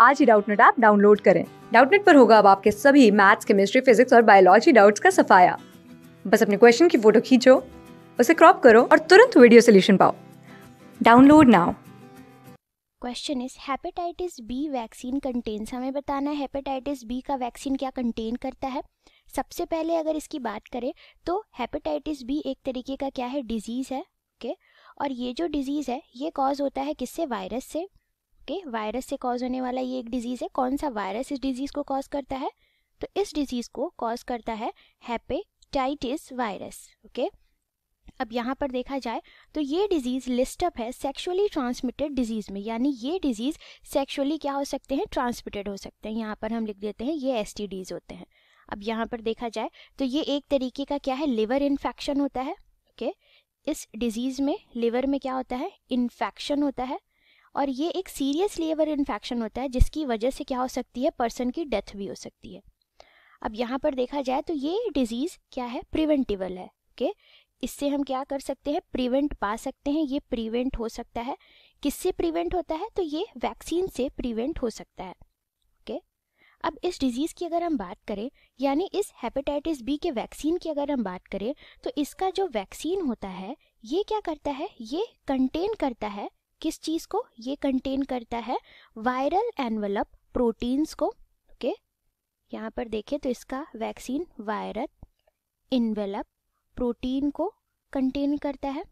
आज ही Doubtnut app download करें डाउटनेट पर होगा अब आपके सभी मैथ्स केमिस्ट्री फिजिक्स और बायोलॉजी डाउट्स का सफाया बस अपने क्वेश्चन की फोटो खींचो उसे क्रॉप करो और तुरंत वीडियो सोल्यूशन पाओ download now question is hepatitis B vaccine contains हमें बताना है हेपेटाइटिस बी का वैक्सीन क्या कंटेन करता है सबसे पहले अगर इसकी बात करें तो हेपेटाइटिस बी एक तरीके का क्या है डिजीज़ है ओके okay? और ये जो डिजीज़ है ये कॉज होता है किससे वायरस से ओके वायरस से कॉज होने वाला ये एक डिजीज़ है कौन सा वायरस इस डिजीज़ को कॉज करता है तो इस डिजीज़ को कॉज करता है हेपेटाइटिस वायरस ओके अब यहाँ पर देखा जाए तो ये डिजीज़ लिस्टअप है सेक्सुअली ट्रांसमिटेड डिजीज़ में यानी ये डिजीज़ सेक्सुअली क्या हो सकते हैं ट्रांसमिटेड हो सकते हैं यहाँ पर हम लिख देते हैं ये एस होते हैं अब यहाँ पर देखा जाए तो ये एक तरीके का क्या है लिवर इन्फेक्शन होता है ओके okay? इस डिजीज़ में लिवर में क्या होता है इन्फेक्शन होता है और ये एक सीरियस लेवर इन्फेक्शन होता है जिसकी वजह से क्या हो सकती है पर्सन की डेथ भी हो सकती है अब यहाँ पर देखा जाए तो ये डिजीज़ क्या है प्रिवेंटिबल है ओके okay? इससे हम क्या कर सकते हैं प्रिवेंट पा सकते हैं ये प्रिवेंट हो सकता है किससे प्रिवेंट होता है तो ये वैक्सीन से प्रिवेंट हो सकता है ओके okay? अब इस डिजीज़ की अगर हम बात करें यानी इस हेपेटाइटिस बी के वैक्सीन की अगर हम बात करें तो इसका जो वैक्सीन होता है ये क्या करता है ये कंटेन करता है किस चीज़ को ये कंटेन करता है वायरल एनवलप प्रोटीन्स को ओके okay? यहाँ पर देखें तो इसका वैक्सीन वायरल इनवेलप प्रोटीन को कंटेन करता है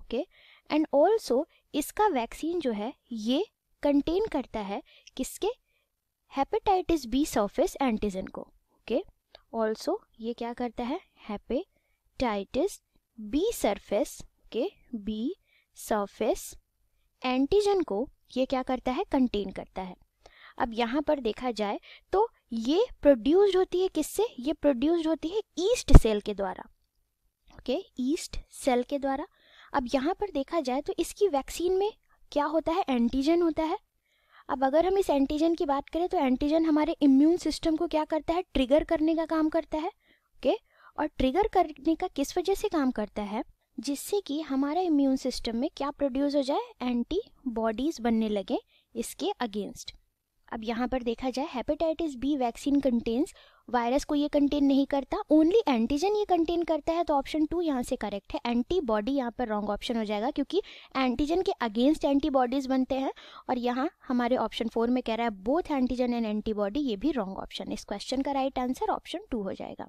ओके एंड ऑल्सो इसका वैक्सीन जो है ये कंटेन करता है किसके हेपेटाइटिस बी सर्फेस एंटीजन को ओके ऑल्सो ये क्या करता है हेपेटाइटिस बी सरफेस के बी सरफेस एंटीजन को ये क्या करता है कंटेन करता है अब यहाँ पर देखा जाए तो ये प्रोड्यूस्ड होती है किससे ये प्रोड्यूस्ड होती है ईस्ट सेल के द्वारा ओके ईस्ट सेल के द्वारा अब यहाँ पर देखा जाए तो इसकी वैक्सीन में क्या होता है एंटीजन होता है अब अगर हम इस एंटीजन की बात करें तो एंटीजन हमारे इम्यून सिस्टम को क्या करता है ट्रिगर करने का काम करता है ओके और ट्रिगर करने का किस वजह से काम करता है जिससे कि हमारा इम्यून सिस्टम में क्या प्रोड्यूस हो जाए एंटी बॉडीज बनने लगे इसके अगेंस्ट अब यहाँ पर देखा जाए hepatitis B vaccine contains virus को ये कंटेन नहीं करता ओनली एंटीजन ये कंटेन करता है तो ऑप्शन टू यहाँ से करेक्ट है एंटीबॉडी यहाँ पर रॉन्ग ऑप्शन हो जाएगा क्योंकि एंटीजन के अगेंस्ट एंटीबॉडीज बनते हैं और यहाँ हमारे ऑप्शन फोर में कह रहा है बोथ एंटीजन एंड एंटीबॉडी ये भी रॉन्ग ऑप्शन इस क्वेश्चन का राइट आंसर ऑप्शन टू हो जाएगा